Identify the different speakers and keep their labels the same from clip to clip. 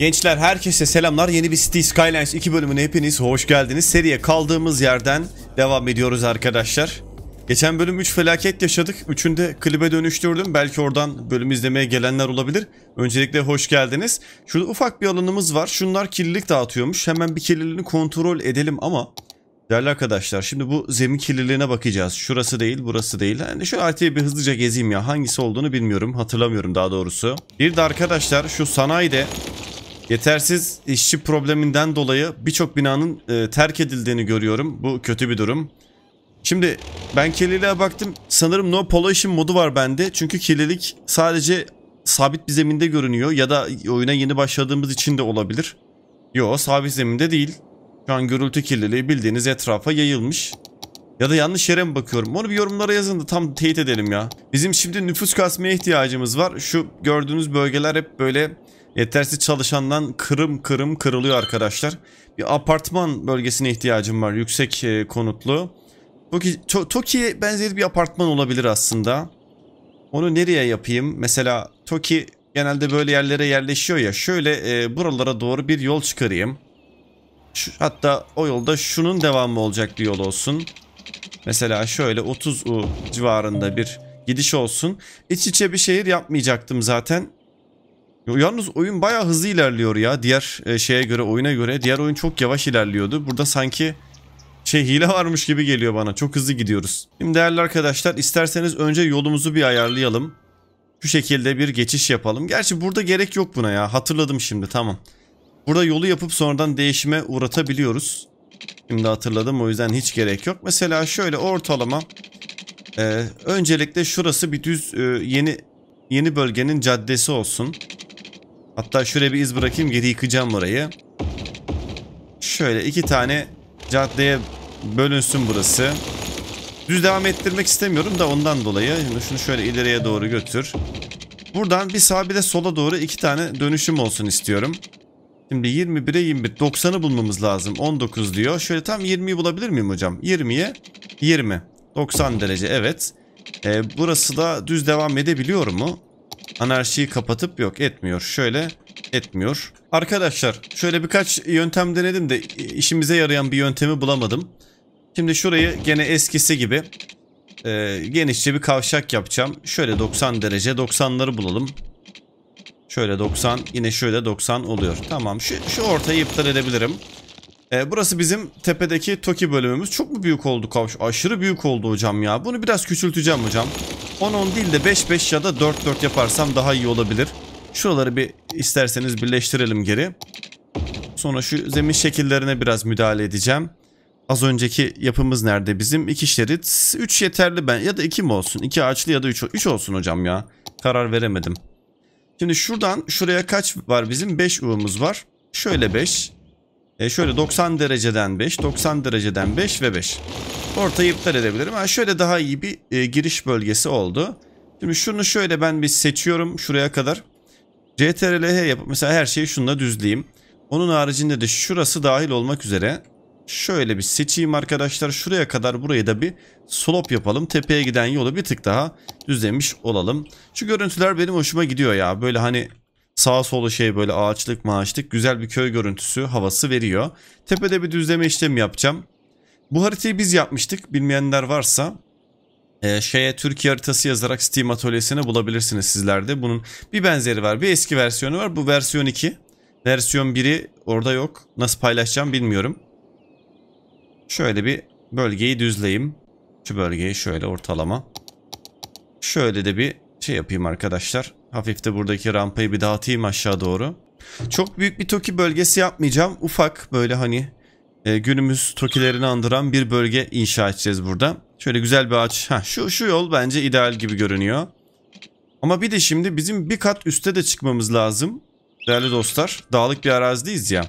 Speaker 1: Gençler herkese selamlar. Yeni bir City Skylines 2 bölümüne hepiniz hoş geldiniz. Seriye kaldığımız yerden devam ediyoruz arkadaşlar. Geçen bölüm 3 felaket yaşadık. 3'ünü de klibe dönüştürdüm. Belki oradan bölüm izlemeye gelenler olabilir. Öncelikle hoş geldiniz. Şurada ufak bir alanımız var. Şunlar kirlilik dağıtıyormuş. Hemen bir kirliliğini kontrol edelim ama... Değerli arkadaşlar şimdi bu zemin kirliliğine bakacağız. Şurası değil burası değil. Yani şu haritayı bir hızlıca gezeyim ya. Hangisi olduğunu bilmiyorum. Hatırlamıyorum daha doğrusu. Bir de arkadaşlar şu sanayide Yetersiz işçi probleminden dolayı birçok binanın e, terk edildiğini görüyorum. Bu kötü bir durum. Şimdi ben kirliliğe baktım. Sanırım no pollution modu var bende. Çünkü kirlilik sadece sabit bir zeminde görünüyor ya da oyuna yeni başladığımız için de olabilir. Yo sabit zeminde değil. Şu an gürültü kirliliği bildiğiniz etrafa yayılmış. Ya da yanlış yere mi bakıyorum? Onu bir yorumlara yazın da tam teyit edelim ya. Bizim şimdi nüfus kasmaya ihtiyacımız var. Şu gördüğünüz bölgeler hep böyle Yetersiz çalışandan kırım kırım kırılıyor arkadaşlar. Bir apartman bölgesine ihtiyacım var. Yüksek e, konutlu. Toki, to, Toki benzeri bir apartman olabilir aslında. Onu nereye yapayım? Mesela Toki genelde böyle yerlere yerleşiyor ya. Şöyle e, buralara doğru bir yol çıkarayım. Şu, hatta o yolda şunun devamı olacak bir yol olsun. Mesela şöyle 30 U civarında bir gidiş olsun. İç içe bir şehir yapmayacaktım zaten. Yalnız oyun bayağı hızlı ilerliyor ya. Diğer e, şeye göre, oyuna göre. Diğer oyun çok yavaş ilerliyordu. Burada sanki şey hile varmış gibi geliyor bana. Çok hızlı gidiyoruz. Şimdi değerli arkadaşlar isterseniz önce yolumuzu bir ayarlayalım. Şu şekilde bir geçiş yapalım. Gerçi burada gerek yok buna ya. Hatırladım şimdi tamam. Burada yolu yapıp sonradan değişime uğratabiliyoruz. Şimdi hatırladım o yüzden hiç gerek yok. Mesela şöyle ortalama e, öncelikle şurası bir düz e, yeni yeni bölgenin caddesi olsun. Hatta şuraya bir iz bırakayım geri yıkacağım orayı. Şöyle iki tane caddeye bölünsün burası. Düz devam ettirmek istemiyorum da ondan dolayı. Şimdi şunu şöyle ileriye doğru götür. Buradan bir sağa bir de sola doğru iki tane dönüşüm olsun istiyorum. Şimdi 21'e 21. 90'ı bulmamız lazım. 19 diyor. Şöyle tam 20'yi bulabilir miyim hocam? 20'ye 20. 90 derece evet. Ee, burası da düz devam edebiliyor mu? Anarşiyi kapatıp yok etmiyor. Şöyle etmiyor. Arkadaşlar şöyle birkaç yöntem denedim de işimize yarayan bir yöntemi bulamadım. Şimdi şurayı gene eskisi gibi e, genişçe bir kavşak yapacağım. Şöyle 90 derece 90'ları bulalım. Şöyle 90 yine şöyle 90 oluyor. Tamam şu, şu ortayı iptal edebilirim. Ee, burası bizim tepedeki Toki bölümümüz. Çok mu büyük oldu kavuş? Aşırı büyük oldu hocam ya. Bunu biraz küçülteceğim hocam. 10-10 değil de 5-5 ya da 4-4 yaparsam daha iyi olabilir. Şuraları bir isterseniz birleştirelim geri. Sonra şu zemin şekillerine biraz müdahale edeceğim. Az önceki yapımız nerede bizim? 2 şerit. 3 yeterli ben. Ya da 2 mi olsun? 2 ağaçlı ya da 3 3 olsun hocam ya. Karar veremedim. Şimdi şuradan şuraya kaç var bizim? 5 U'muz var. Şöyle 5. E şöyle 90 dereceden 5, 90 dereceden 5 ve 5. Ortayı iptal edebilirim. Ha şöyle daha iyi bir e, giriş bölgesi oldu. Şimdi şunu şöyle ben bir seçiyorum şuraya kadar. CTRL-H yapıp mesela her şeyi şununla düzleyeyim. Onun haricinde de şurası dahil olmak üzere şöyle bir seçeyim arkadaşlar. Şuraya kadar burayı da bir slop yapalım. Tepeye giden yolu bir tık daha düzlemiş olalım. Şu görüntüler benim hoşuma gidiyor ya. Böyle hani Sağa sola şey böyle ağaçlık maaçlık güzel bir köy görüntüsü havası veriyor. Tepede bir düzleme işlemi yapacağım. Bu haritayı biz yapmıştık. Bilmeyenler varsa e, şeye Türkiye haritası yazarak Steam atölyesine bulabilirsiniz sizlerde. Bunun bir benzeri var. Bir eski versiyonu var. Bu versiyon 2. Versiyon 1'i orada yok. Nasıl paylaşacağım bilmiyorum. Şöyle bir bölgeyi düzleyeyim. Şu bölgeyi şöyle ortalama. Şöyle de bir şey yapayım arkadaşlar. Hafif de buradaki rampayı bir dağıtayım aşağı doğru. Çok büyük bir Toki bölgesi yapmayacağım. Ufak böyle hani e, günümüz Tokilerini andıran bir bölge inşa edeceğiz burada. Şöyle güzel bir ağaç. Ha, şu, şu yol bence ideal gibi görünüyor. Ama bir de şimdi bizim bir kat üste de çıkmamız lazım. Değerli dostlar dağlık bir arazideyiz ya.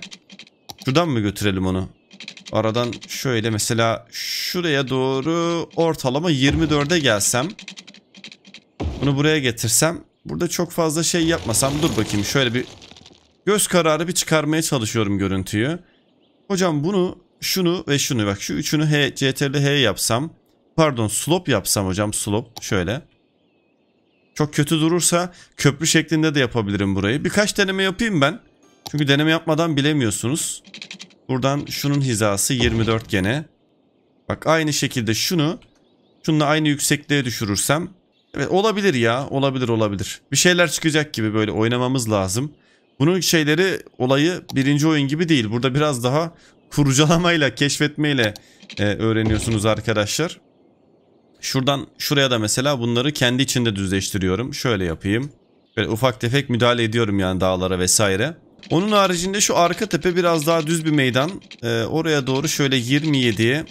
Speaker 1: Şuradan mı götürelim onu? Aradan şöyle mesela şuraya doğru ortalama 24'e gelsem. Bunu buraya getirsem Burada çok fazla şey yapmasam dur bakayım şöyle bir göz kararı bir çıkarmaya çalışıyorum görüntüyü. Hocam bunu şunu ve şunu bak şu üçünü H, CTRL H yapsam pardon slope yapsam hocam slope şöyle. Çok kötü durursa köprü şeklinde de yapabilirim burayı. Birkaç deneme yapayım ben. Çünkü deneme yapmadan bilemiyorsunuz. Buradan şunun hizası 24 gene. Bak aynı şekilde şunu şununla aynı yüksekliğe düşürürsem Evet olabilir ya. Olabilir olabilir. Bir şeyler çıkacak gibi böyle oynamamız lazım. Bunun şeyleri olayı birinci oyun gibi değil. Burada biraz daha kurcalamayla, keşfetmeyle e, öğreniyorsunuz arkadaşlar. Şuradan şuraya da mesela bunları kendi içinde düzleştiriyorum. Şöyle yapayım. Böyle ufak tefek müdahale ediyorum yani dağlara vesaire. Onun haricinde şu arka tepe biraz daha düz bir meydan. E, oraya doğru şöyle 27'ye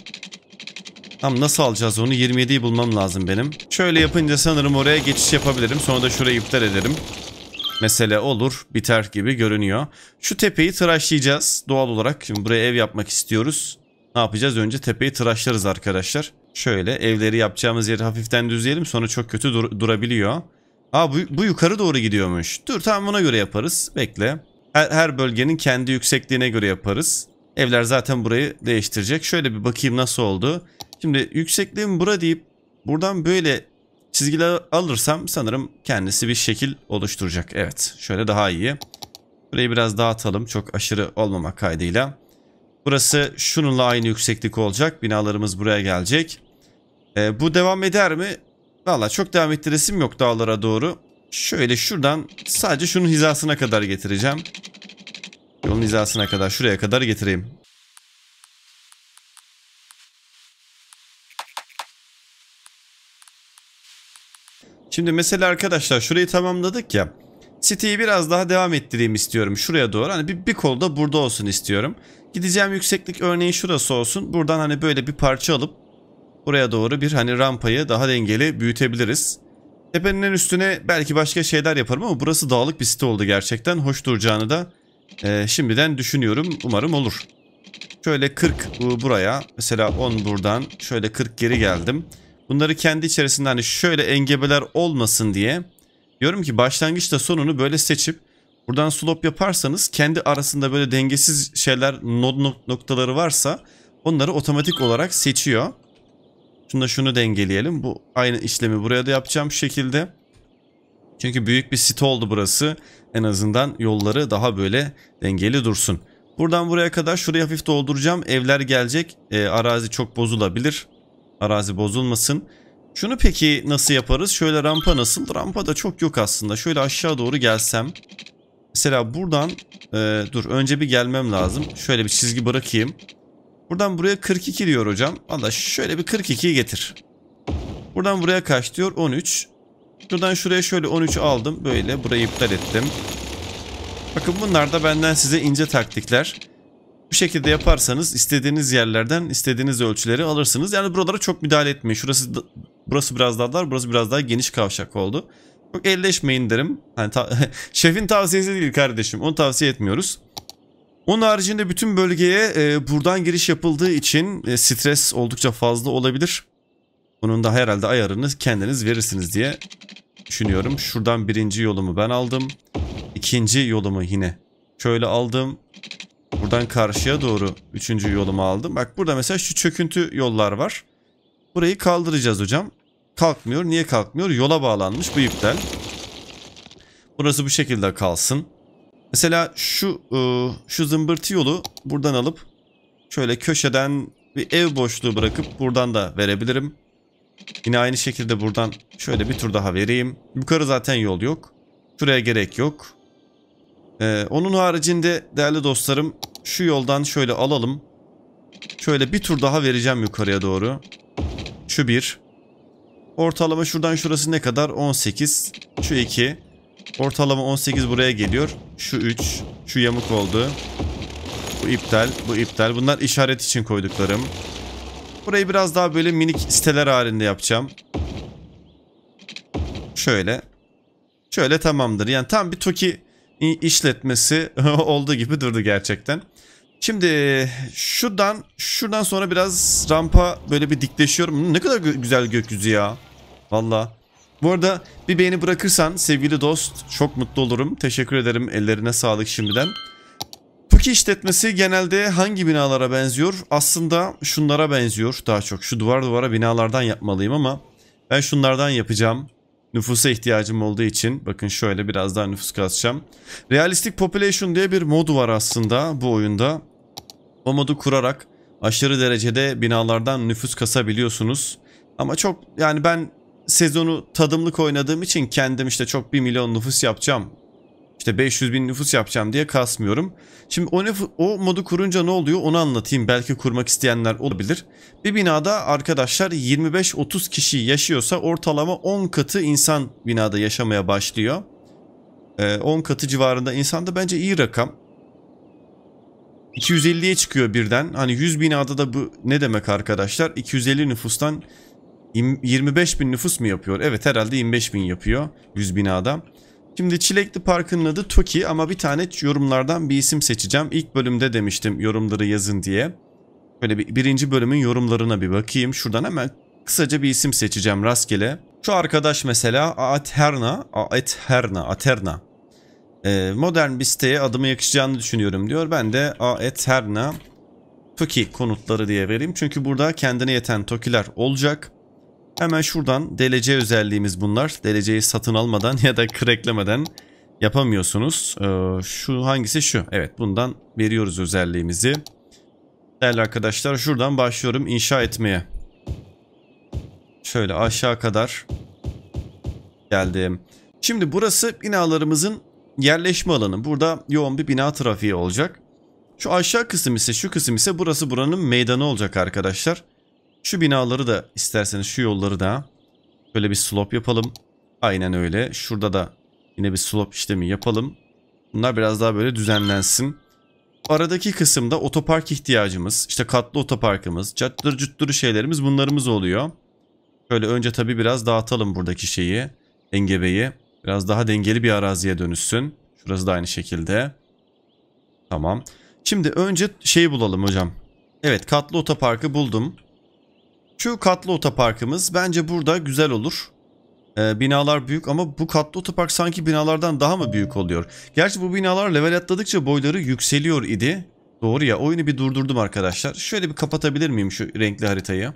Speaker 1: Tam nasıl alacağız onu? 27'yi bulmam lazım benim. Şöyle yapınca sanırım oraya geçiş yapabilirim. Sonra da şurayı iptal ederim. Mesele olur. Biter gibi görünüyor. Şu tepeyi tıraşlayacağız doğal olarak. Şimdi buraya ev yapmak istiyoruz. Ne yapacağız? Önce tepeyi tıraşlarız arkadaşlar. Şöyle evleri yapacağımız yeri hafiften düzleyelim. Sonra çok kötü dur durabiliyor. Aa bu, bu yukarı doğru gidiyormuş. Dur tamam buna göre yaparız. Bekle. Her, her bölgenin kendi yüksekliğine göre yaparız. Evler zaten burayı değiştirecek. Şöyle bir bakayım nasıl oldu. Şimdi yüksekliğim bura deyip buradan böyle çizgiler alırsam sanırım kendisi bir şekil oluşturacak. Evet şöyle daha iyi. Burayı biraz dağıtalım çok aşırı olmamak kaydıyla. Burası şununla aynı yükseklik olacak. Binalarımız buraya gelecek. E, bu devam eder mi? Valla çok devam ettiresim yok dağlara doğru. Şöyle şuradan sadece şunun hizasına kadar getireceğim. Yolun hizasına kadar şuraya kadar getireyim. Şimdi mesela arkadaşlar şurayı tamamladık ya. Siteyi biraz daha devam ettireyim istiyorum şuraya doğru. Hani bir, bir kol da burada olsun istiyorum. Gideceğim yükseklik örneğin şurası olsun. Buradan hani böyle bir parça alıp buraya doğru bir hani rampayı daha dengeli büyütebiliriz. Tepenin en üstüne belki başka şeyler yaparım ama burası dağlık bir site oldu gerçekten. Hoş duracağını da e, şimdiden düşünüyorum. Umarım olur. Şöyle 40 buraya. Mesela 10 buradan. Şöyle 40 geri geldim. Bunları kendi içerisinde hani şöyle engebeler olmasın diye diyorum ki başlangıçta sonunu böyle seçip buradan slop yaparsanız kendi arasında böyle dengesiz şeyler nod noktaları varsa onları otomatik olarak seçiyor. Şunu da şunu dengeleyelim. Bu aynı işlemi buraya da yapacağım şu şekilde. Çünkü büyük bir site oldu burası. En azından yolları daha böyle dengeli dursun. Buradan buraya kadar şurayı hafif dolduracağım. Evler gelecek. E, arazi çok bozulabilir. Arazi bozulmasın. Şunu peki nasıl yaparız? Şöyle rampa nasıl? Rampa da çok yok aslında. Şöyle aşağı doğru gelsem. Mesela buradan e, dur önce bir gelmem lazım. Şöyle bir çizgi bırakayım. Buradan buraya 42 diyor hocam. Valla şöyle bir 42'yi getir. Buradan buraya kaç diyor? 13. Şuradan şuraya şöyle 13 aldım. Böyle burayı iptal ettim. Bakın bunlar da benden size ince taktikler. Bu şekilde yaparsanız istediğiniz yerlerden istediğiniz ölçüleri alırsınız. Yani buralara çok müdahale etmeyin. Şurası burası biraz daha dar, burası biraz daha geniş kavşak oldu. Çok elleşmeyin derim. Hani ta şefin tavsiyesi değil kardeşim. Onu tavsiye etmiyoruz. Onun haricinde bütün bölgeye e, buradan giriş yapıldığı için e, stres oldukça fazla olabilir. Bunun da herhalde ayarını kendiniz verirsiniz diye düşünüyorum. Şuradan birinci yolumu ben aldım. İkinci yolumu yine şöyle aldım. Buradan karşıya doğru üçüncü yolumu aldım. Bak burada mesela şu çöküntü yollar var. Burayı kaldıracağız hocam. Kalkmıyor. Niye kalkmıyor? Yola bağlanmış bu iptal. Burası bu şekilde kalsın. Mesela şu e, şu zımbırtı yolu buradan alıp şöyle köşeden bir ev boşluğu bırakıp buradan da verebilirim. Yine aynı şekilde buradan şöyle bir tur daha vereyim. Yukarı zaten yol yok. Şuraya gerek yok. Ee, onun haricinde değerli dostlarım şu yoldan şöyle alalım. Şöyle bir tur daha vereceğim yukarıya doğru. Şu bir. Ortalama şuradan şurası ne kadar? 18. Şu iki. Ortalama 18 buraya geliyor. Şu üç. Şu yamuk oldu. Bu iptal. Bu iptal. Bunlar işaret için koyduklarım. Burayı biraz daha böyle minik siteler halinde yapacağım. Şöyle. Şöyle tamamdır. Yani tam bir Toki işletmesi olduğu gibi durdu gerçekten. Şimdi şuradan şuradan sonra biraz rampa böyle bir dikleşiyorum. Ne kadar güzel gökyüzü ya. Valla. Bu arada bir beğeni bırakırsan sevgili dost çok mutlu olurum. Teşekkür ederim ellerine sağlık şimdiden. Puki işletmesi genelde hangi binalara benziyor? Aslında şunlara benziyor daha çok. Şu duvar duvara binalardan yapmalıyım ama ben şunlardan yapacağım. Nüfusa ihtiyacım olduğu için bakın şöyle biraz daha nüfus kazacağım. Realistic Population diye bir modu var aslında bu oyunda. O modu kurarak aşırı derecede binalardan nüfus kasabiliyorsunuz. Ama çok yani ben sezonu tadımlık oynadığım için kendim işte çok 1 milyon nüfus yapacağım işte 500 bin nüfus yapacağım diye kasmıyorum. Şimdi o, o modu kurunca ne oluyor onu anlatayım. Belki kurmak isteyenler olabilir. Bir binada arkadaşlar 25-30 kişi yaşıyorsa ortalama 10 katı insan binada yaşamaya başlıyor. Ee, 10 katı civarında insan da bence iyi rakam. 250'ye çıkıyor birden. Hani 100 binada da bu ne demek arkadaşlar? 250 nüfustan 25 bin nüfus mu yapıyor? Evet herhalde 25 bin yapıyor 100 binada. adam. Şimdi Çilekli Parkın adı Toki ama bir tane yorumlardan bir isim seçeceğim. İlk bölümde demiştim yorumları yazın diye. Böyle bir, birinci bölümün yorumlarına bir bakayım. Şuradan hemen kısaca bir isim seçeceğim rastgele. Şu arkadaş mesela Aterna, Aterna, Aterna. Ee, modern bir siteye adımı yakışacağını düşünüyorum diyor. Ben de Aterna Toki konutları diye vereyim. Çünkü burada kendine yeten Tokiler olacak. Hemen şuradan DLC özelliğimiz bunlar. DLC'yi satın almadan ya da cracklemeden yapamıyorsunuz. Ee, şu hangisi şu? Evet bundan veriyoruz özelliğimizi. Değerli arkadaşlar şuradan başlıyorum inşa etmeye. Şöyle aşağı kadar geldim. Şimdi burası binalarımızın yerleşme alanı. Burada yoğun bir bina trafiği olacak. Şu aşağı kısım ise şu kısım ise burası buranın meydanı olacak arkadaşlar. Şu binaları da isterseniz şu yolları da böyle bir slop yapalım. Aynen öyle. Şurada da yine bir slop işlemi yapalım. Bunlar biraz daha böyle düzenlensin. Aradaki kısımda otopark ihtiyacımız, işte katlı otoparkımız, cattır cüttürü şeylerimiz bunlarımız oluyor. Şöyle önce tabii biraz dağıtalım buradaki şeyi, engebeyi. Biraz daha dengeli bir araziye dönüşsün. Şurası da aynı şekilde. Tamam. Şimdi önce şeyi bulalım hocam. Evet katlı otoparkı buldum. Şu katlı otoparkımız bence burada güzel olur. Ee, binalar büyük ama bu katlı otopark sanki binalardan daha mı büyük oluyor? Gerçi bu binalar level atladıkça boyları yükseliyor idi. Doğru ya oyunu bir durdurdum arkadaşlar. Şöyle bir kapatabilir miyim şu renkli haritayı?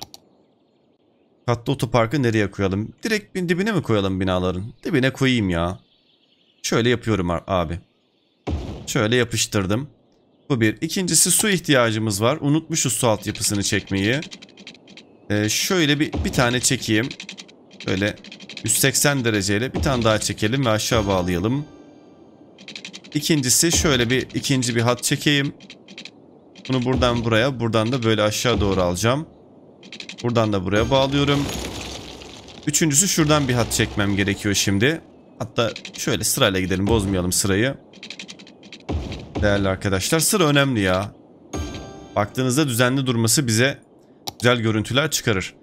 Speaker 1: Katlı otoparkı nereye koyalım? Direkt bin dibine mi koyalım binaların? Dibine koyayım ya. Şöyle yapıyorum abi. Şöyle yapıştırdım. Bu bir. İkincisi su ihtiyacımız var. Unutmuşuz su altyapısını çekmeyi. Ee, şöyle bir, bir tane çekeyim. Böyle 180 dereceyle bir tane daha çekelim ve aşağı bağlayalım. İkincisi şöyle bir ikinci bir hat çekeyim. Bunu buradan buraya, buradan da böyle aşağı doğru alacağım. Buradan da buraya bağlıyorum. Üçüncüsü şuradan bir hat çekmem gerekiyor şimdi. Hatta şöyle sırayla gidelim, bozmayalım sırayı. Değerli arkadaşlar, sıra önemli ya. Baktığınızda düzenli durması bize güzel görüntüler çıkarır.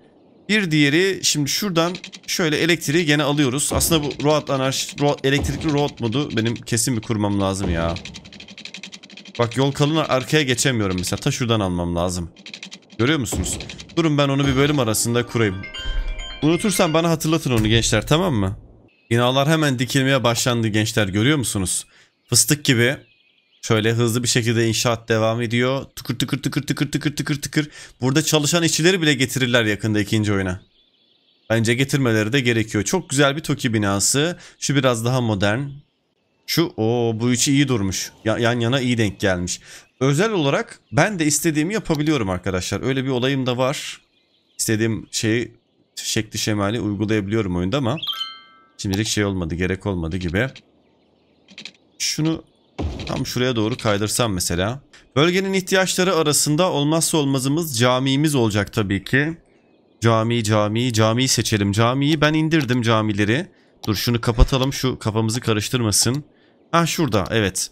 Speaker 1: Bir diğeri şimdi şuradan şöyle elektriği gene alıyoruz. Aslında bu road anarş road, elektrikli road modu benim kesin bir kurmam lazım ya. Bak yol kalın arkaya geçemiyorum mesela. Ta şuradan almam lazım. Görüyor musunuz? Durun ben onu bir bölüm arasında kurayım. Unutursam bana hatırlatın onu gençler tamam mı? Binalar hemen dikilmeye başlandı gençler görüyor musunuz? Fıstık gibi Şöyle hızlı bir şekilde inşaat devam ediyor. Tıkır tıkır tıkır tıkır tıkır tıkır tıkır. Burada çalışan işçileri bile getirirler yakında ikinci oyuna. Bence getirmeleri de gerekiyor. Çok güzel bir toki binası. Şu biraz daha modern. Şu o bu üçü iyi durmuş. Ya, yan yana iyi denk gelmiş. Özel olarak ben de istediğimi yapabiliyorum arkadaşlar. Öyle bir olayım da var. İstediğim şeyi şekli şemali uygulayabiliyorum oyunda ama şimdilik şey olmadı gerek olmadı gibi. Şunu Tam şuraya doğru kaydırsam mesela. Bölgenin ihtiyaçları arasında olmazsa olmazımız camimiz olacak tabii ki. Cami, cami, camiyi seçelim. Camiyi ben indirdim camileri. Dur şunu kapatalım şu kafamızı karıştırmasın. Ha şurada evet.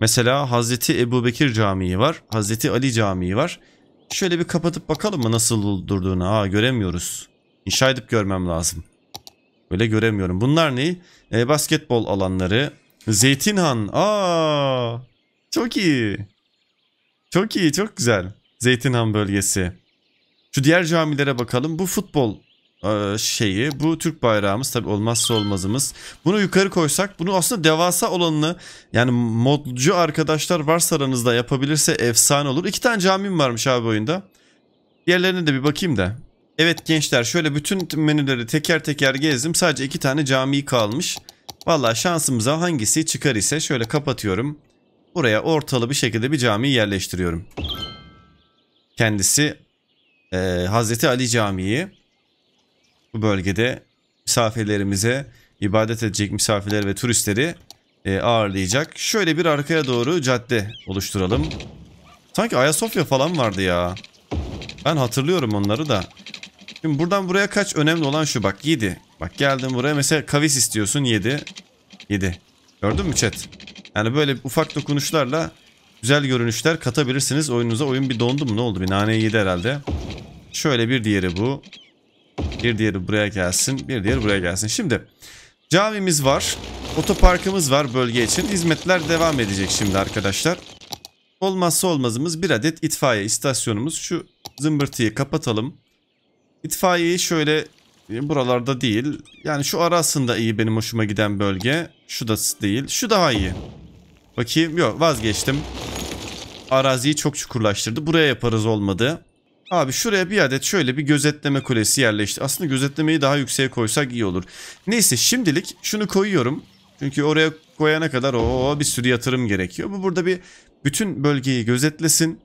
Speaker 1: Mesela Hazreti Ebubekir Camii var. Hazreti Ali Camii var. Şöyle bir kapatıp bakalım mı nasıl durduğunu. Ha göremiyoruz. İnşa edip görmem lazım. Böyle göremiyorum. Bunlar ne? E, basketbol alanları, Zeytin Han, Aa, çok iyi. Çok iyi, çok güzel. Zeytin Han bölgesi. Şu diğer camilere bakalım. Bu futbol e, şeyi. Bu Türk bayrağımız tabi olmazsa olmazımız. Bunu yukarı koysak bunu aslında devasa olanını yani modcu arkadaşlar varsa aranızda yapabilirse efsane olur. İki tane camim varmış abi oyunda. Diğerlerine de bir bakayım da. Evet gençler şöyle bütün menüleri teker teker gezdim. Sadece iki tane cami kalmış. Vallahi şansımıza hangisi çıkar ise şöyle kapatıyorum. Buraya ortalı bir şekilde bir cami yerleştiriyorum. Kendisi e, Hazreti Ali Camii. bu bölgede misafirlerimize ibadet edecek misafirler ve turistleri e, ağırlayacak. Şöyle bir arkaya doğru cadde oluşturalım. Sanki Ayasofya falan vardı ya. Ben hatırlıyorum onları da. Şimdi buradan buraya kaç önemli olan şu bak 7. Bak geldim buraya mesela kavis istiyorsun 7. 7. Gördün mü chat? Yani böyle ufak dokunuşlarla güzel görünüşler katabilirsiniz oyununuza. Oyun bir dondu mu ne oldu? Bir nane yedi herhalde. Şöyle bir diğeri bu. Bir diğeri buraya gelsin. Bir diğeri buraya gelsin. Şimdi camimiz var. Otoparkımız var bölge için. Hizmetler devam edecek şimdi arkadaşlar. Olmazsa olmazımız bir adet itfaiye istasyonumuz. Şu zımbırtıyı kapatalım. İtfaiyeyi şöyle Buralarda değil. Yani şu ara iyi benim hoşuma giden bölge. Şu da değil. Şu daha iyi. Bakayım. Yok vazgeçtim. Araziyi çok çukurlaştırdı. Buraya yaparız olmadı. Abi şuraya bir adet şöyle bir gözetleme kulesi yerleşti. Aslında gözetlemeyi daha yükseğe koysak iyi olur. Neyse şimdilik şunu koyuyorum. Çünkü oraya koyana kadar o bir sürü yatırım gerekiyor. Bu burada bir bütün bölgeyi gözetlesin.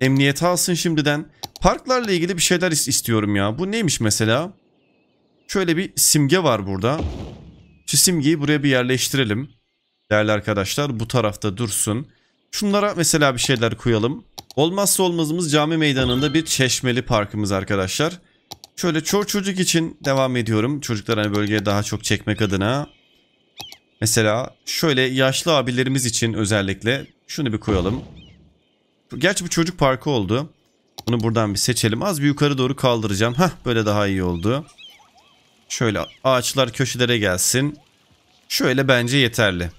Speaker 1: Emniyete alsın şimdiden. Parklarla ilgili bir şeyler istiyorum ya. Bu neymiş mesela? Şöyle bir simge var burada. Şu simgeyi buraya bir yerleştirelim. Değerli arkadaşlar bu tarafta dursun. Şunlara mesela bir şeyler koyalım. Olmazsa olmazımız cami meydanında bir çeşmeli parkımız arkadaşlar. Şöyle çoğu çocuk için devam ediyorum. Çocuklar hani bölgeye daha çok çekmek adına. Mesela şöyle yaşlı abilerimiz için özellikle şunu bir koyalım. Gerçi bu çocuk parkı oldu. Bunu buradan bir seçelim. Az bir yukarı doğru kaldıracağım. Hah böyle daha iyi oldu. Şöyle ağaçlar köşelere gelsin. Şöyle bence yeterli.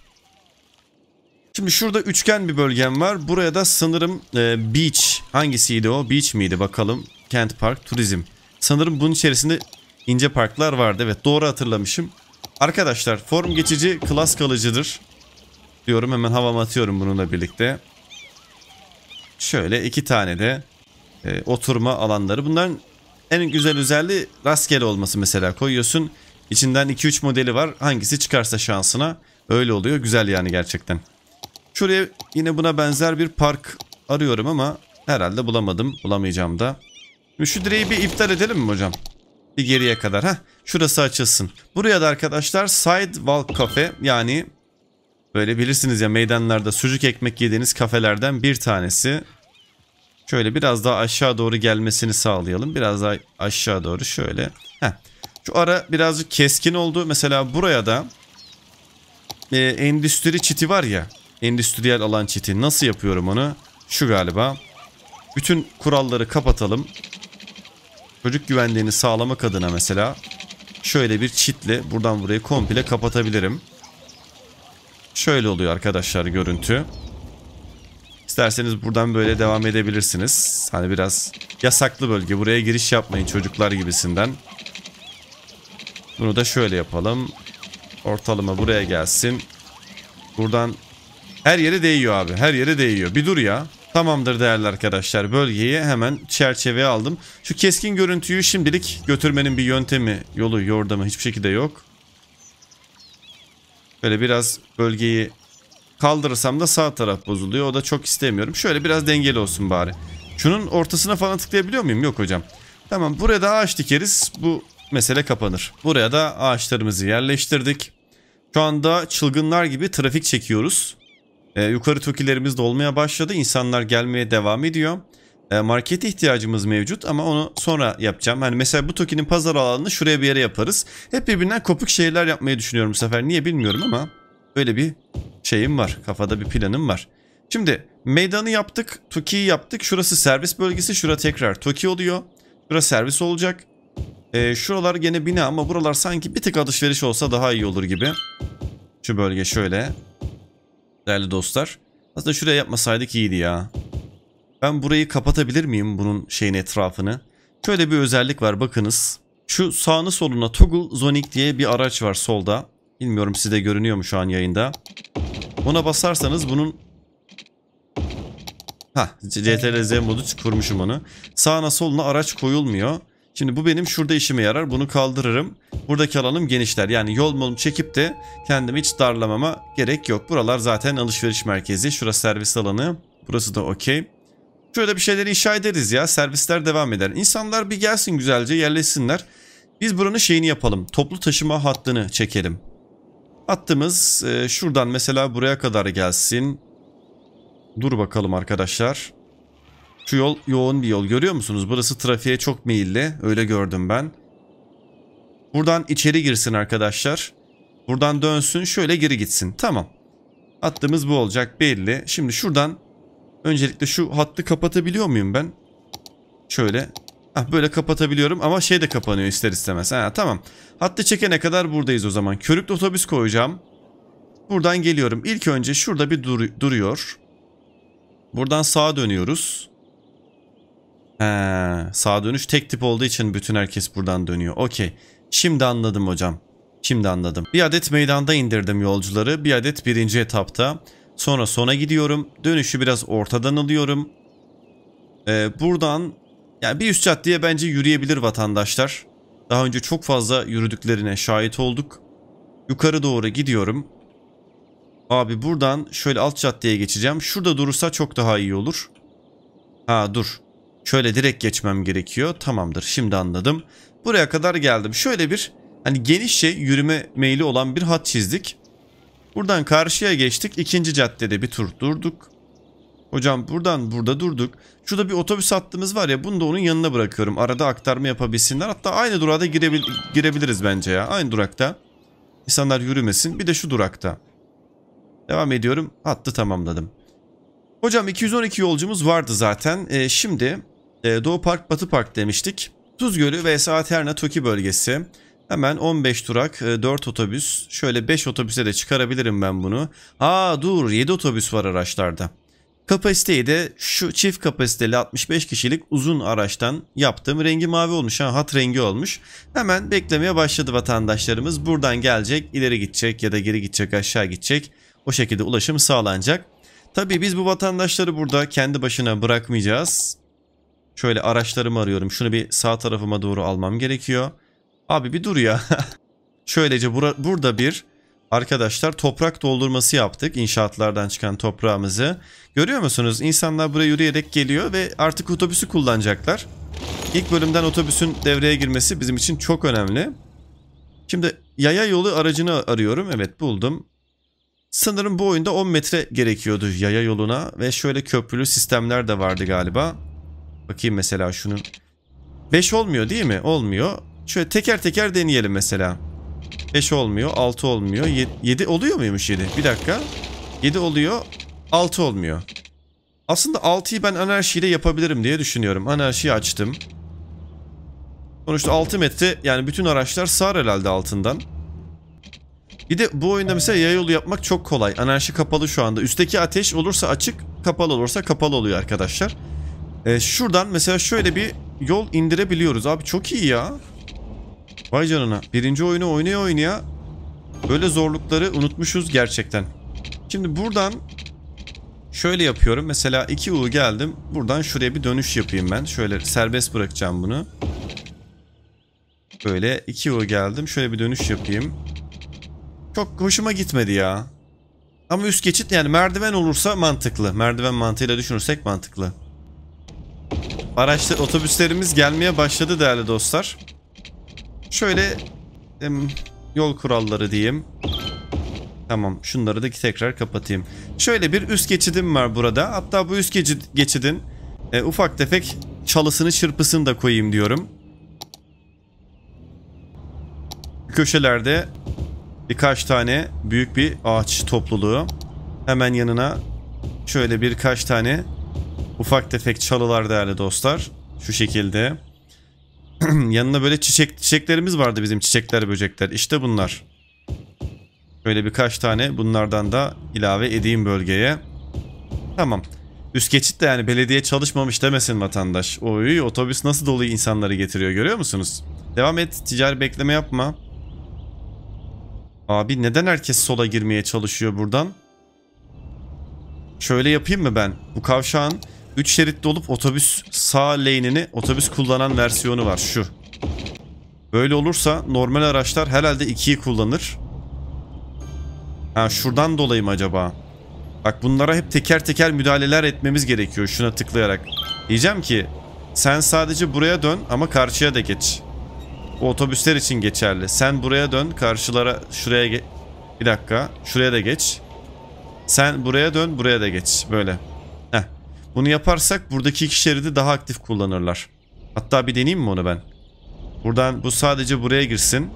Speaker 1: Şimdi şurada üçgen bir bölgem var. Buraya da sanırım e, beach hangisiydi o? Beach miydi bakalım. Kent Park Turizm. Sanırım bunun içerisinde ince parklar vardı. Evet doğru hatırlamışım. Arkadaşlar form geçici klas kalıcıdır. Diyorum hemen havama atıyorum bununla birlikte. Şöyle iki tane de e, oturma alanları. Bunların en güzel özelliği rastgele olması mesela. Koyuyorsun içinden 2-3 modeli var. Hangisi çıkarsa şansına öyle oluyor. Güzel yani gerçekten. Şuraya yine buna benzer bir park arıyorum ama herhalde bulamadım. Bulamayacağım da. Şu direği bir iptal edelim mi hocam? Bir geriye kadar. ha şurası açılsın. Buraya da arkadaşlar Sidewalk Cafe yani böyle bilirsiniz ya meydanlarda sucuk ekmek yediğiniz kafelerden bir tanesi. Şöyle biraz daha aşağı doğru gelmesini sağlayalım. Biraz daha aşağı doğru şöyle. Heh. Şu ara birazcık keskin oldu. Mesela buraya da e, endüstri çiti var ya. Endüstriyel alan çiti. Nasıl yapıyorum onu? Şu galiba. Bütün kuralları kapatalım. Çocuk güvenliğini sağlamak adına mesela şöyle bir çitle buradan burayı komple kapatabilirim. Şöyle oluyor arkadaşlar görüntü. İsterseniz buradan böyle devam edebilirsiniz. Hani biraz yasaklı bölge. Buraya giriş yapmayın çocuklar gibisinden. Bunu da şöyle yapalım. Ortalama buraya gelsin. Buradan her yere değiyor abi. Her yere değiyor. Bir dur ya. Tamamdır değerli arkadaşlar. Bölgeyi hemen çerçeveye aldım. Şu keskin görüntüyü şimdilik götürmenin bir yöntemi, yolu, yordamı hiçbir şekilde yok. Böyle biraz bölgeyi Kaldırırsam da sağ taraf bozuluyor. O da çok istemiyorum. Şöyle biraz dengeli olsun bari. Şunun ortasına falan tıklayabiliyor muyum? Yok hocam. Tamam buraya da ağaç dikeriz. Bu mesele kapanır. Buraya da ağaçlarımızı yerleştirdik. Şu anda çılgınlar gibi trafik çekiyoruz. Ee, yukarı tokilerimiz dolmaya başladı. İnsanlar gelmeye devam ediyor. Ee, markete ihtiyacımız mevcut ama onu sonra yapacağım. Hani mesela bu tokinin pazar alanını şuraya bir yere yaparız. Hep birbirinden kopuk şeyler yapmayı düşünüyorum bu sefer. Niye bilmiyorum ama Öyle bir şeyim var. Kafada bir planım var. Şimdi meydanı yaptık. Toki'yi yaptık. Şurası servis bölgesi. Şura tekrar Tuki oluyor. Şura servis olacak. Ee, şuralar gene bina ama buralar sanki bir tık alışveriş olsa daha iyi olur gibi. Şu bölge şöyle. Değerli dostlar. Aslında şuraya yapmasaydık iyiydi ya. Ben burayı kapatabilir miyim bunun şeyin etrafını? Şöyle bir özellik var bakınız. Şu sağını soluna Toggle Zonic diye bir araç var solda. Bilmiyorum size görünüyor mu şu an yayında. Buna basarsanız bunun... Hah Z modu kurmuşum onu. Sağına soluna araç koyulmuyor. Şimdi bu benim şurada işime yarar. Bunu kaldırırım. Buradaki alanım genişler. Yani yol molum çekip de kendimi hiç darlamama gerek yok. Buralar zaten alışveriş merkezi. Şurası servis alanı. Burası da okey. Şöyle bir şeyleri inşa ederiz ya. Servisler devam eder. İnsanlar bir gelsin güzelce yerleşsinler. Biz buranın şeyini yapalım. Toplu taşıma hattını çekelim. Attığımız e, şuradan mesela buraya kadar gelsin. Dur bakalım arkadaşlar. Şu yol yoğun bir yol görüyor musunuz? Burası trafiğe çok meyilli. Öyle gördüm ben. Buradan içeri girsin arkadaşlar. Buradan dönsün şöyle geri gitsin. Tamam. Attığımız bu olacak belli. Şimdi şuradan öncelikle şu hattı kapatabiliyor muyum ben? Şöyle Ah böyle kapatabiliyorum ama şey de kapanıyor ister istemez. Ha, tamam. Hattı çekene kadar buradayız o zaman. Körüklü otobüs koyacağım. Buradan geliyorum. İlk önce şurada bir dur duruyor. Buradan sağa dönüyoruz. He, sağa dönüş tek tip olduğu için bütün herkes buradan dönüyor. Okey. Şimdi anladım hocam. Şimdi anladım. Bir adet meydanda indirdim yolcuları. Bir adet birinci etapta. Sonra sona gidiyorum. Dönüşü biraz ortadan alıyorum. Ee, buradan yani bir üst caddeye bence yürüyebilir vatandaşlar. Daha önce çok fazla yürüdüklerine şahit olduk. Yukarı doğru gidiyorum. Abi buradan şöyle alt caddeye geçeceğim. Şurada durursa çok daha iyi olur. Ha dur. Şöyle direkt geçmem gerekiyor. Tamamdır şimdi anladım. Buraya kadar geldim. Şöyle bir hani genişçe şey, yürüme meyli olan bir hat çizdik. Buradan karşıya geçtik. İkinci caddede bir tur durduk. Hocam buradan burada durduk. Şurada bir otobüs hattımız var ya bunu da onun yanına bırakıyorum. Arada aktarma yapabilsinler. Hatta aynı durağa girebil girebiliriz bence ya. Aynı durakta. İnsanlar yürümesin. Bir de şu durakta. Devam ediyorum. Hattı tamamladım. Hocam 212 yolcumuz vardı zaten. E, şimdi e, Doğu Park Batı Park demiştik. Tuz Gölü ve Saterna Toki bölgesi. Hemen 15 durak 4 e, otobüs. Şöyle 5 otobüse de çıkarabilirim ben bunu. Aa dur 7 otobüs var araçlarda. Kapasiteyi de şu çift kapasiteli 65 kişilik uzun araçtan yaptım. Rengi mavi olmuş ha hat rengi olmuş. Hemen beklemeye başladı vatandaşlarımız. Buradan gelecek ileri gidecek ya da geri gidecek aşağı gidecek. O şekilde ulaşım sağlanacak. Tabii biz bu vatandaşları burada kendi başına bırakmayacağız. Şöyle araçlarımı arıyorum. Şunu bir sağ tarafıma doğru almam gerekiyor. Abi bir dur ya. Şöylece bura, burada bir arkadaşlar toprak doldurması yaptık inşaatlardan çıkan toprağımızı. Görüyor musunuz? İnsanlar buraya yürüyerek geliyor ve artık otobüsü kullanacaklar. İlk bölümden otobüsün devreye girmesi bizim için çok önemli. Şimdi yaya yolu aracını arıyorum. Evet buldum. Sanırım bu oyunda 10 metre gerekiyordu yaya yoluna ve şöyle köprülü sistemler de vardı galiba. Bakayım mesela şunun. 5 olmuyor değil mi? Olmuyor. Şöyle teker teker deneyelim mesela. 5 olmuyor. 6 olmuyor. 7 oluyor muymuş 7? Bir dakika. 7 oluyor. 6 olmuyor. Aslında 6'yı ben anarşiyle yapabilirim diye düşünüyorum. Anarşiyi açtım. Sonuçta 6 metre yani bütün araçlar sağır herhalde altından. Bir de bu oyunda mesela yaya yolu yapmak çok kolay. Anarşi kapalı şu anda. Üstteki ateş olursa açık, kapalı olursa kapalı oluyor arkadaşlar. Ee, şuradan mesela şöyle bir yol indirebiliyoruz. Abi çok iyi ya. Vay canına. Birinci oyunu oynaya oynaya böyle zorlukları unutmuşuz gerçekten. Şimdi buradan şöyle yapıyorum. Mesela 2 U geldim. Buradan şuraya bir dönüş yapayım ben. Şöyle serbest bırakacağım bunu. Böyle 2 U geldim. Şöyle bir dönüş yapayım. Çok hoşuma gitmedi ya. Ama üst geçit yani merdiven olursa mantıklı. Merdiven mantığıyla düşünürsek mantıklı. Araçlı otobüslerimiz gelmeye başladı değerli dostlar. Şöyle em, yol kuralları diyeyim. Tamam şunları da tekrar kapatayım. Şöyle bir üst geçidim var burada. Hatta bu üst geçidin e, ufak tefek çalısını çırpısını da koyayım diyorum. Köşelerde birkaç tane büyük bir ağaç topluluğu. Hemen yanına şöyle birkaç tane ufak tefek çalılar değerli dostlar. Şu şekilde. Yanına böyle çiçek çiçeklerimiz vardı bizim çiçekler böcekler. İşte bunlar. Böyle birkaç tane bunlardan da ilave edeyim bölgeye. Tamam. Üst geçit de yani belediye çalışmamış demesin vatandaş. Oy otobüs nasıl dolu insanları getiriyor görüyor musunuz? Devam et ticari bekleme yapma. Abi neden herkes sola girmeye çalışıyor buradan? Şöyle yapayım mı ben? Bu kavşağın 3 şeritli olup otobüs sağ lane'ini otobüs kullanan versiyonu var şu. Böyle olursa normal araçlar herhalde 2'yi kullanır. Ha şuradan dolayı mı acaba? Bak bunlara hep teker teker müdahaleler etmemiz gerekiyor şuna tıklayarak. Diyeceğim ki sen sadece buraya dön ama karşıya da geç. Bu otobüsler için geçerli. Sen buraya dön karşılara şuraya Bir dakika şuraya da geç. Sen buraya dön buraya da geç böyle. Bunu yaparsak buradaki iki şeridi daha aktif kullanırlar. Hatta bir deneyeyim mi onu ben? Buradan bu sadece buraya girsin.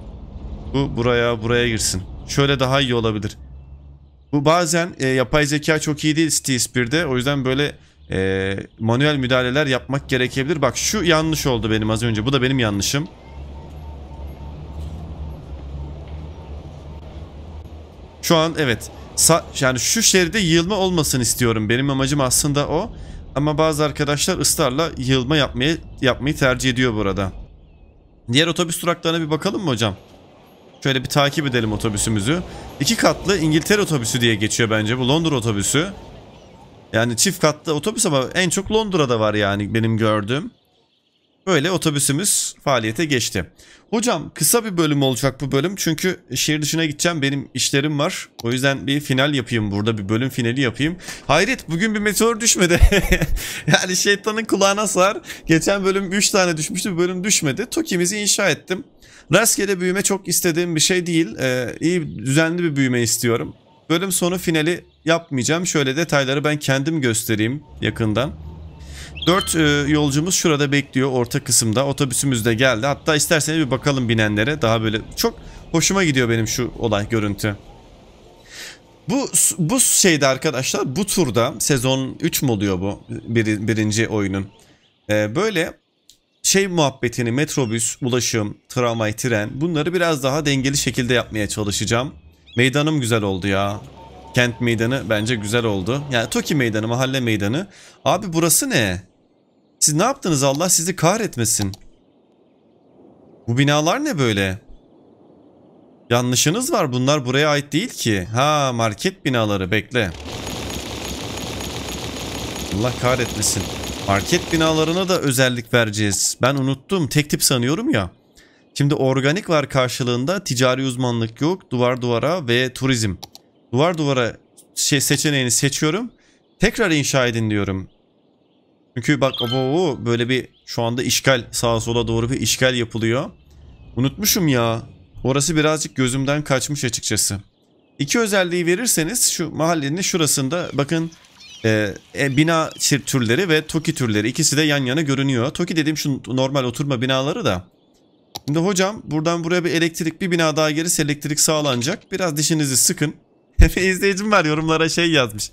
Speaker 1: Bu buraya buraya girsin. Şöyle daha iyi olabilir. Bu bazen e, yapay zeka çok iyi değil CS1'de. O yüzden böyle e, manuel müdahaleler yapmak gerekebilir. Bak şu yanlış oldu benim az önce. Bu da benim yanlışım. Şu an evet. Sa yani şu şeride yığılma olmasın istiyorum. Benim amacım aslında o. Ama bazı arkadaşlar ısrarla yığılma yapmayı, yapmayı tercih ediyor burada. Diğer otobüs duraklarına bir bakalım mı hocam? Şöyle bir takip edelim otobüsümüzü. İki katlı İngiltere otobüsü diye geçiyor bence bu Londra otobüsü. Yani çift katlı otobüs ama en çok Londra'da var yani benim gördüğüm. Böyle otobüsümüz faaliyete geçti. Hocam kısa bir bölüm olacak bu bölüm çünkü şehir dışına gideceğim benim işlerim var. O yüzden bir final yapayım burada bir bölüm finali yapayım. Hayret bugün bir meteor düşmedi. yani şeytanın kulağına sar. Geçen bölüm 3 tane düşmüştü bir bölüm düşmedi. Tokimizi inşa ettim. Rastgele büyüme çok istediğim bir şey değil. Ee, iyi düzenli bir büyüme istiyorum. Bölüm sonu finali yapmayacağım. Şöyle detayları ben kendim göstereyim yakından. Dört e, yolcumuz şurada bekliyor orta kısımda. Otobüsümüz de geldi. Hatta isterseniz bir bakalım binenlere. Daha böyle çok hoşuma gidiyor benim şu olay görüntü. Bu bu şeyde arkadaşlar bu turda sezon 3 mü oluyor bu bir, birinci oyunun? Ee, böyle şey muhabbetini metrobüs, ulaşım, tramvay, tren bunları biraz daha dengeli şekilde yapmaya çalışacağım. Meydanım güzel oldu ya. Kent meydanı bence güzel oldu. Yani Toki meydanı, mahalle meydanı. Abi burası ne? Siz ne yaptınız Allah sizi kahretmesin. Bu binalar ne böyle? Yanlışınız var bunlar buraya ait değil ki. Ha market binaları bekle. Allah kahretmesin. Market binalarına da özellik vereceğiz. Ben unuttum tek tip sanıyorum ya. Şimdi organik var karşılığında ticari uzmanlık yok. Duvar duvara ve turizm. Duvar duvara şey seçeneğini seçiyorum. Tekrar inşa edin diyorum. Çünkü bak bu böyle bir şu anda işgal sağa sola doğru bir işgal yapılıyor. Unutmuşum ya. Orası birazcık gözümden kaçmış açıkçası. İki özelliği verirseniz şu mahallenin şurasında bakın e, e, bina türleri ve toki türleri ikisi de yan yana görünüyor. Toki dediğim şu normal oturma binaları da. Şimdi hocam buradan buraya bir elektrik bir bina daha gerisi elektrik sağlanacak. Biraz dişinizi sıkın. İzleyicim var yorumlara şey yazmış.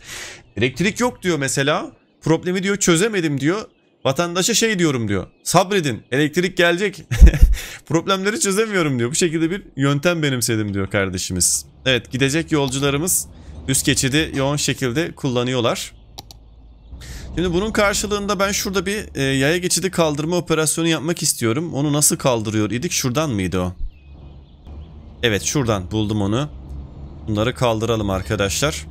Speaker 1: Elektrik yok diyor mesela. Problemi diyor çözemedim diyor. Vatandaşa şey diyorum diyor. Sabredin elektrik gelecek. Problemleri çözemiyorum diyor. Bu şekilde bir yöntem benimsedim diyor kardeşimiz. Evet gidecek yolcularımız üst geçidi yoğun şekilde kullanıyorlar. Şimdi bunun karşılığında ben şurada bir e, yaya geçidi kaldırma operasyonu yapmak istiyorum. Onu nasıl kaldırıyor idik? Şuradan mıydı o? Evet şuradan buldum onu. Bunları kaldıralım arkadaşlar.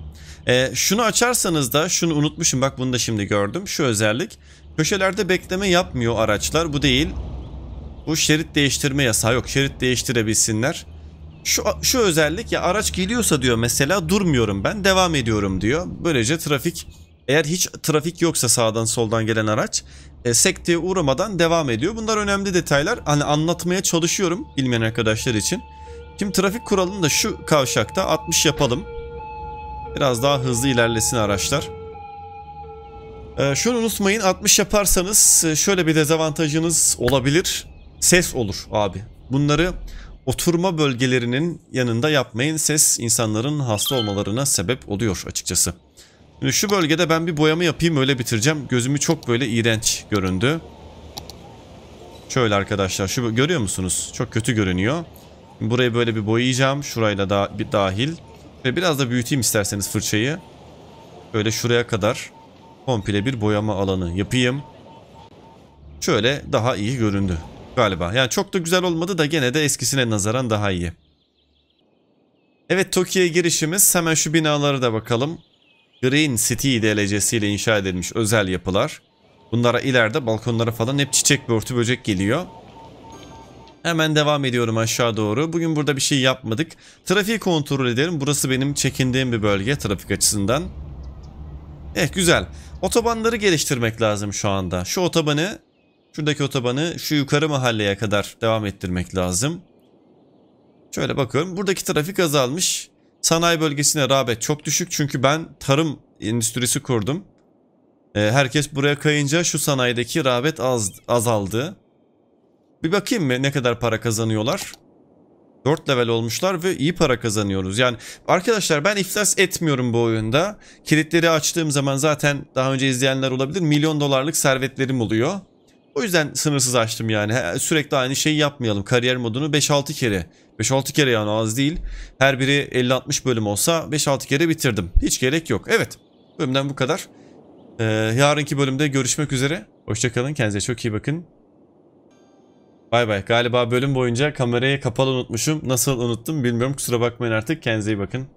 Speaker 1: E, şunu açarsanız da şunu unutmuşum bak bunu da şimdi gördüm. Şu özellik. Köşelerde bekleme yapmıyor araçlar. Bu değil. Bu şerit değiştirme yasağı yok. Şerit değiştirebilsinler. Şu, şu özellik ya araç geliyorsa diyor mesela durmuyorum ben devam ediyorum diyor. Böylece trafik eğer hiç trafik yoksa sağdan soldan gelen araç e, sekteye uğramadan devam ediyor. Bunlar önemli detaylar. Hani anlatmaya çalışıyorum bilmeyen arkadaşlar için. Şimdi trafik kuralını da şu kavşakta 60 yapalım. Biraz daha hızlı ilerlesin araçlar. Ee, şunu unutmayın 60 yaparsanız e, şöyle bir dezavantajınız olabilir. Ses olur abi. Bunları oturma bölgelerinin yanında yapmayın. Ses insanların hasta olmalarına sebep oluyor açıkçası. Şimdi şu bölgede ben bir boyama yapayım öyle bitireceğim. Gözümü çok böyle iğrenç göründü. Şöyle arkadaşlar şu görüyor musunuz? Çok kötü görünüyor. Burayı böyle bir boyayacağım. Şurayla da bir dahil. Ve biraz da büyüteyim isterseniz fırçayı. Böyle şuraya kadar komple bir boyama alanı yapayım. Şöyle daha iyi göründü galiba. Yani çok da güzel olmadı da gene de eskisine nazaran daha iyi. Evet Tokyo'ya girişimiz. Hemen şu binalara da bakalım. Green City DLC'siyle inşa edilmiş özel yapılar. Bunlara ileride balkonlara falan hep çiçek börtü böcek geliyor. Hemen devam ediyorum aşağı doğru. Bugün burada bir şey yapmadık. Trafiği kontrol edelim. Burası benim çekindiğim bir bölge trafik açısından. Eh güzel. Otobanları geliştirmek lazım şu anda. Şu otobanı, şuradaki otobanı şu yukarı mahalleye kadar devam ettirmek lazım. Şöyle bakıyorum. Buradaki trafik azalmış. Sanayi bölgesine rağbet çok düşük. Çünkü ben tarım endüstrisi kurdum. Eh, herkes buraya kayınca şu sanayideki rağbet az, azaldı. Bir bakayım mı ne kadar para kazanıyorlar? 4 level olmuşlar ve iyi para kazanıyoruz. Yani arkadaşlar ben iflas etmiyorum bu oyunda. Kilitleri açtığım zaman zaten daha önce izleyenler olabilir milyon dolarlık servetlerim oluyor. O yüzden sınırsız açtım yani. Sürekli aynı şeyi yapmayalım. Kariyer modunu 5-6 kere. 5-6 kere yani az değil. Her biri 50-60 bölüm olsa 5-6 kere bitirdim. Hiç gerek yok. Evet. Bölümden bu kadar. Ee, yarınki bölümde görüşmek üzere. Hoşçakalın. Kendinize çok iyi bakın. Bay bay. Galiba bölüm boyunca kamerayı kapalı unutmuşum. Nasıl unuttum bilmiyorum. Kusura bakmayın artık. Kendinize iyi bakın.